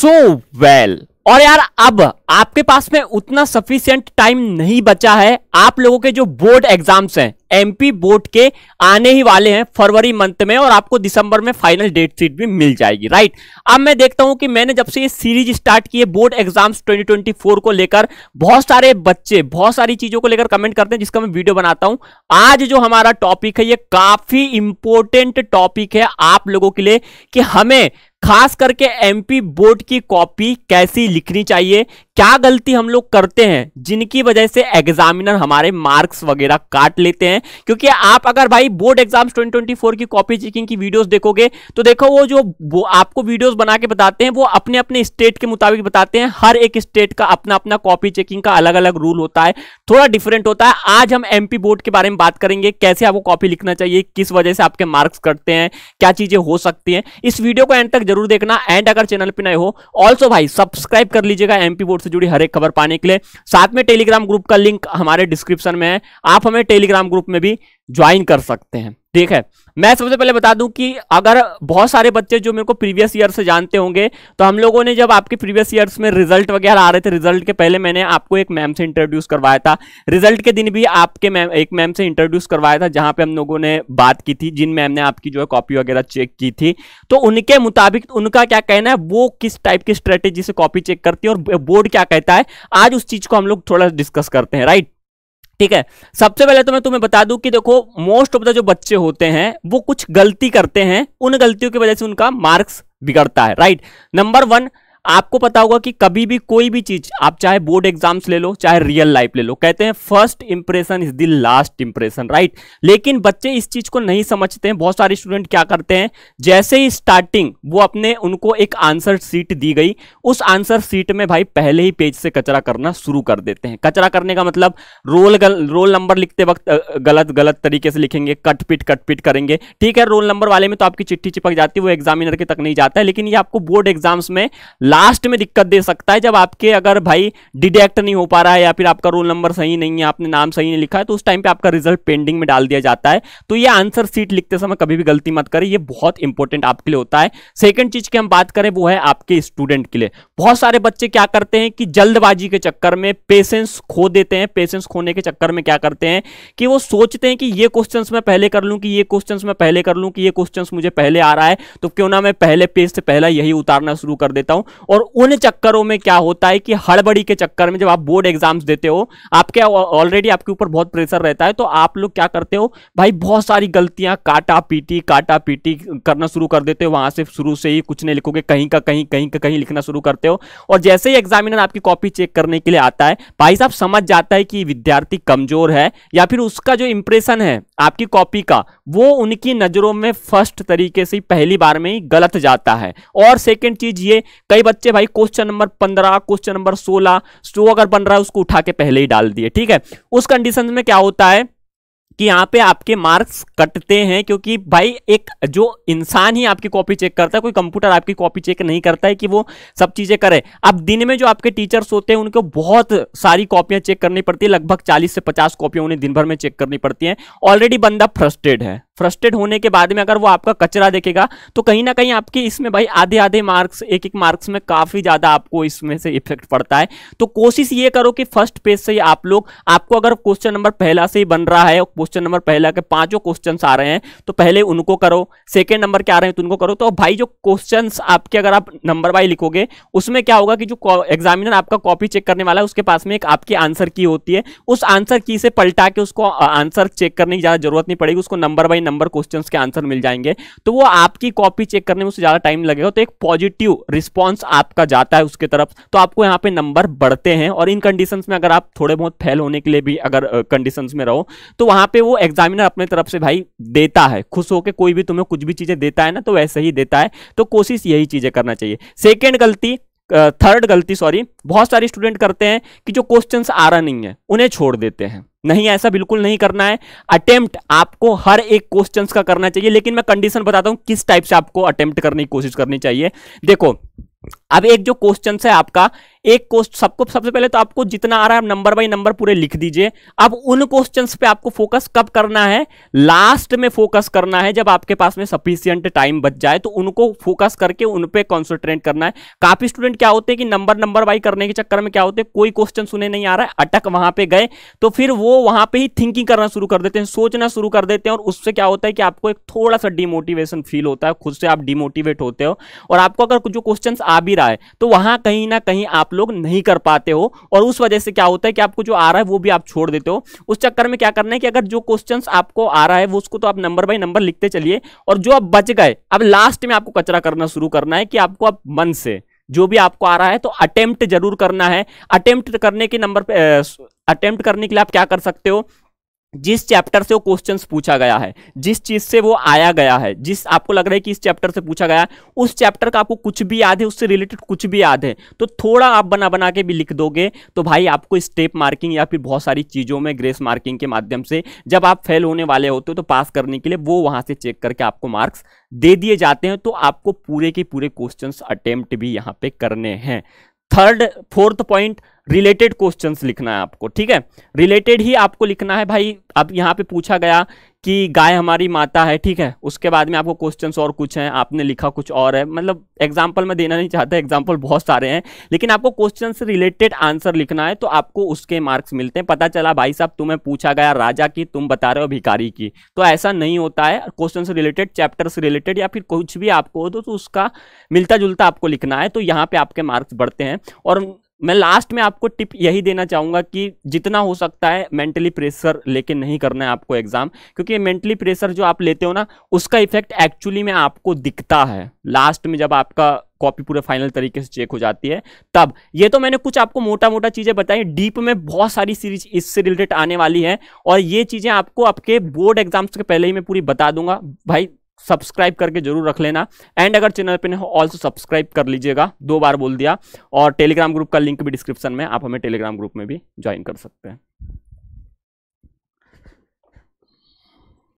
so well और यार अब आपके पास में उतना सफिशियंट टाइम नहीं बचा है आप लोगों के जो बोर्ड एग्जाम्स हैं एमपी बोर्ड के आने ही वाले हैं फरवरी मंथ में और आपको दिसंबर में फाइनल डेट शीट भी मिल जाएगी राइट अब मैं देखता हूं कि मैंने जब से ये सीरीज स्टार्ट की है बोर्ड एग्जाम्स 2024 को लेकर बहुत सारे बच्चे बहुत सारी चीजों को लेकर कमेंट करते हैं जिसका मैं वीडियो बनाता हूं आज जो हमारा टॉपिक है ये काफी इंपॉर्टेंट टॉपिक है आप लोगों के लिए कि हमें खास करके एमपी बोर्ड की कॉपी कैसी लिखनी चाहिए क्या गलती हम लोग करते हैं जिनकी वजह से एग्जामिनर हमारे मार्क्स वगैरह काट लेते हैं क्योंकि आप अगर भाई बोर्ड एग्जाम्स 2024 की कॉपी चेकिंग की वीडियोस देखोगे तो देखो वो जो वो आपको वीडियोस बना के बताते हैं वो अपने अपने स्टेट के मुताबिक बताते हैं हर एक स्टेट का अपना अपना कॉपी चेकिंग का अलग अलग रूल होता है थोड़ा डिफरेंट होता है आज हम एमपी बोर्ड के बारे में बात करेंगे कैसे आपको कॉपी लिखना चाहिए किस वजह से आपके मार्क्स कटते हैं क्या चीजें हो सकती हैं इस वीडियो को एंड तक जरूर देखना एंड अगर चैनल पर नए हो ऑल्सो भाई सब्सक्राइब कर लीजिएगा एमपी बोर्ड से जुड़ी हर एक खबर पाने के लिए साथ में टेलीग्राम ग्रुप का लिंक हमारे डिस्क्रिप्शन में है आप हमें टेलीग्राम ग्रुप में भी ज्वाइन कर सकते हैं ठीक है मैं सबसे पहले बता दूं कि अगर बहुत सारे बच्चे जो मेरे को प्रीवियस ईयर से जानते होंगे तो हम लोगों ने जब आपके प्रीवियस ईयर्स में रिजल्ट वगैरह आ रहे थे रिजल्ट के पहले मैंने आपको एक मैम से इंट्रोड्यूस करवाया था रिजल्ट के दिन भी आपके मैम एक मैम से इंट्रोड्यूस करवाया था जहां पे हम लोगों ने बात की थी जिन मैम ने आपकी जो है कॉपी वगैरह चेक की थी तो उनके मुताबिक उनका क्या कहना है वो किस टाइप की स्ट्रेटेजी से कॉपी चेक करती है और बोर्ड क्या कहता है आज उस चीज को हम लोग थोड़ा डिस्कस करते हैं राइट ठीक है सबसे पहले तो मैं तुम्हें बता दूं कि देखो मोस्ट ऑफ द जो बच्चे होते हैं वो कुछ गलती करते हैं उन गलतियों की वजह से उनका मार्क्स बिगड़ता है राइट नंबर वन आपको पता होगा कि कभी भी कोई भी चीज आप चाहे बोर्ड एग्जाम्स ले लो चाहे रियल लाइफ ले लो कहते हैं first impression is the last impression right लेकिन बच्चे इस चीज को नहीं समझते हैं बहुत सारे स्टूडेंट क्या करते हैं जैसे ही स्टार्टिंग वो अपने उनको एक आंसर सीट दी गई उस आंसर सीट में भाई पहले ही पेज से कचरा करना शुरू कर देते हैं कचरा करने का मतलब रोल गल, रोल नंबर लिखते वक्त गलत गलत तरीके से लिखेंगे कटपिट कटपिट करेंगे ठीक है रोल नंबर वाले में तो आपकी चिट्ठी चिपक जाती है वो एग्जामिनर के तक नहीं जाता है लेकिन ये आपको बोर्ड एग्जाम्स में लास्ट में दिक्कत दे सकता है जब आपके अगर भाई डिडेक्ट नहीं हो पा रहा है या फिर आपका रोल नंबर सही नहीं है आपने नाम सही नहीं लिखा है तो उस टाइम पे आपका रिजल्ट पेंडिंग में डाल दिया जाता है तो ये आंसर सीट लिखते समय कभी भी गलती मत करें ये बहुत इंपॉर्टेंट आपके लिए होता है सेकेंड चीज की हम बात करें वो है आपके स्टूडेंट के लिए बहुत सारे बच्चे क्या करते हैं कि जल्दबाजी के चक्कर में पेशेंस खो देते हैं पेशेंस खोने के चक्कर में क्या करते हैं कि वो सोचते हैं कि ये क्वेश्चन मैं पहले कर लूँ कि ये क्वेश्चन मैं पहले कर लूँ कि ये क्वेश्चन मुझे पहले आ रहा है तो क्यों ना मैं पहले पेज से पहला यही उतारना शुरू कर देता हूँ और उन चक्करों में क्या होता है कि हड़बड़ी के चक्कर में जब आप बोर्ड एग्जाम्स देते हो आपके ऑलरेडी आपके ऊपर बहुत प्रेशर रहता है तो आप लोग क्या करते हो भाई बहुत सारी गलतियां काटा पीटी काटा पीटी करना शुरू कर देते हो वहां से शुरू से ही कुछ नहीं लिखोगे कहीं का कहीं कहीं का कहीं लिखना शुरू करते हो और जैसे ही एग्जामिनर आपकी कॉपी चेक करने के लिए आता है भाई साहब समझ जाता है कि विद्यार्थी कमजोर है या फिर उसका जो इंप्रेशन है आपकी कॉपी का वो उनकी नज़रों में फर्स्ट तरीके से पहली बार में ही गलत जाता है और सेकेंड चीज़ ये कई बच्चे भाई क्वेश्चन नंबर पंद्रह क्वेश्चन नंबर सोलह सो अगर बन रहा है उसको उठा के पहले ही डाल दिए ठीक है उस कंडीशन में क्या होता है कि यहाँ पे आपके मार्क्स कटते हैं क्योंकि भाई एक जो इंसान ही आपकी कॉपी चेक करता है कोई कंप्यूटर आपकी कॉपी चेक नहीं करता है कि वो सब चीज़ें करे अब दिन में जो आपके टीचर्स होते हैं उनको बहुत सारी कॉपियाँ चेक करनी पड़ती है लगभग चालीस से पचास कॉपियाँ उन्हें दिन भर में चेक करनी पड़ती हैं ऑलरेडी बंदा फ्रस्ट्रेड है फ्रस्ट्रेट होने के बाद में अगर वो आपका कचरा देखेगा तो कहीं ना कहीं आपकी इसमें भाई आधे आधे मार्क्स एक एक मार्क्स में काफ़ी ज़्यादा आपको इसमें से इफेक्ट पड़ता है तो कोशिश ये करो कि फर्स्ट पेज से आप लोग आपको अगर क्वेश्चन नंबर पहला से ही बन रहा है क्वेश्चन नंबर पहला के पांचों क्वेश्चन आ रहे हैं तो पहले उनको करो सेकेंड नंबर के आ रहे हैं तो उनको करो तो भाई जो क्वेश्चन आपके अगर आप नंबर वाई लिखोगे उसमें क्या होगा कि जो एग्जामिनर आपका कॉपी चेक करने वाला है उसके पास में एक आपकी आंसर की होती है उस आंसर की से पलटा के उसको आंसर चेक करने की ज़्यादा जरूरत नहीं पड़ेगी उसको नंबर बाई नंबर क्वेश्चन के आंसर मिल जाएंगे तो वो आपकी कॉपी चेक करने में उससे ज़्यादा टाइम लगेगा तो एक पॉजिटिव रिस्पॉन्स आपका जाता है उसके तरफ तो आपको यहाँ पे नंबर बढ़ते हैं और इन कंडीशन में अगर आप थोड़े बहुत फेल होने के लिए भी अगर कंडीशन में रहो तो वहां पर वो एग्जामिनर अपने तरफ से भाई देता है खुश होकर कोई भी तुम्हें कुछ भी चीज़ें देता है ना तो वैसे ही देता है तो कोशिश यही चीज़ें करना चाहिए सेकेंड गलती थर्ड गलती सॉरी बहुत सारे स्टूडेंट करते हैं कि जो क्वेश्चंस आ रहा नहीं है उन्हें छोड़ देते हैं नहीं ऐसा बिल्कुल नहीं करना है अटेम्प्ट आपको हर एक क्वेश्चन का करना चाहिए लेकिन मैं कंडीशन बताता हूं किस टाइप से आपको अटेम्प्ट करने की कोशिश करनी चाहिए देखो अब एक जो क्वेश्चन है आपका एक क्वेश्चन सबको सबसे पहले तो आपको जितना आ रहा है नंबर बाय नंबर पूरे लिख दीजिए अब उन क्वेश्चन पे आपको फोकस कब करना है लास्ट में फोकस करना है जब आपके पास में सफिशियंट टाइम बच जाए तो उनको फोकस करके उन पर कॉन्सेंट्रेट करना है काफी स्टूडेंट क्या होते हैं कि नंबर नंबर बाई करने के चक्कर में क्या होते हैं कोई क्वेश्चन सुने नहीं आ रहा है अटक वहां पर गए तो फिर वो वहां पर ही थिंकिंग करना शुरू कर देते हैं सोचना शुरू कर देते हैं और उससे क्या होता है कि आपको एक थोड़ा सा डिमोटिवेशन फील होता है खुद से आप डिमोटिवेट होते हो और आपको अगर जो क्वेश्चन आ भी रहा है तो वहां कहीं ना कहीं आप लोग नहीं कर पाते हो और उस वजह से क्या होता है कि आपको जो आ रहा है वो भी आप छोड़ देते हो उस चक्कर में क्या करना है कि अगर जो क्वेश्चन आपको आ रहा है वो उसको तो आप नंबर बाई नंबर लिखते चलिए और जो आप बच गए अब लास्ट में आपको कचरा करना शुरू करना है कि आपको आप मन से जो भी आपको आ रहा है तो अटेम्प्ट जरूर करना है अटेम्प्ट करने के नंबर पे अटेम्प्ट करने के लिए आप क्या कर सकते हो जिस चैप्टर से वो क्वेश्चन पूछा गया है जिस चीज से वो आया गया है जिस आपको लग रहा है कि इस चैप्टर से पूछा गया है उस चैप्टर का आपको कुछ भी याद है उससे रिलेटेड कुछ भी याद है तो थोड़ा आप बना बना के भी लिख दोगे तो भाई आपको स्टेप मार्किंग या फिर बहुत सारी चीज़ों में ग्रेस मार्किंग के माध्यम से जब आप फेल होने वाले होते हो तो पास करने के लिए वो वहाँ से चेक करके आपको मार्क्स दे दिए जाते हैं तो आपको पूरे के पूरे क्वेश्चन अटेम्प्ट भी यहाँ पे करने हैं third fourth point related questions लिखना है आपको ठीक है रिलेटेड ही आपको लिखना है भाई अब यहाँ पे पूछा गया कि गाय हमारी माता है ठीक है उसके बाद में आपको क्वेश्चंस और कुछ हैं आपने लिखा कुछ और है मतलब एग्जाम्पल मैं देना नहीं चाहता एग्जाम्पल बहुत सारे हैं लेकिन आपको क्वेश्चन से रिलेटेड आंसर लिखना है तो आपको उसके मार्क्स मिलते हैं पता चला भाई साहब तुम्हें पूछा गया राजा की तुम बता रहे हो भिकारी की तो ऐसा नहीं होता है क्वेश्चन से रिलेटेड चैप्टर से रिलेटेड या फिर कुछ भी आपको हो तो, तो उसका मिलता जुलता आपको लिखना है तो यहाँ पर आपके मार्क्स बढ़ते हैं और मैं लास्ट में आपको टिप यही देना चाहूँगा कि जितना हो सकता है मेंटली प्रेशर लेके नहीं करना है आपको एग्ज़ाम क्योंकि मेंटली प्रेशर जो आप लेते हो ना उसका इफेक्ट एक्चुअली में आपको दिखता है लास्ट में जब आपका कॉपी पूरे फाइनल तरीके से चेक हो जाती है तब ये तो मैंने कुछ आपको मोटा मोटा चीज़ें बताई डीप में बहुत सारी सीरीज इससे रिलेटेड आने वाली है और ये चीज़ें आपको आपके बोर्ड एग्जाम्स के पहले ही मैं पूरी बता दूंगा भाई सब्सक्राइब करके जरूर रख लेना एंड अगर चैनल पे हो ऑल्सो सब्सक्राइब कर लीजिएगा दो बार बोल दिया और टेलीग्राम ग्रुप का लिंक भी डिस्क्रिप्शन में आप हमें टेलीग्राम ग्रुप में भी ज्वाइन कर सकते हैं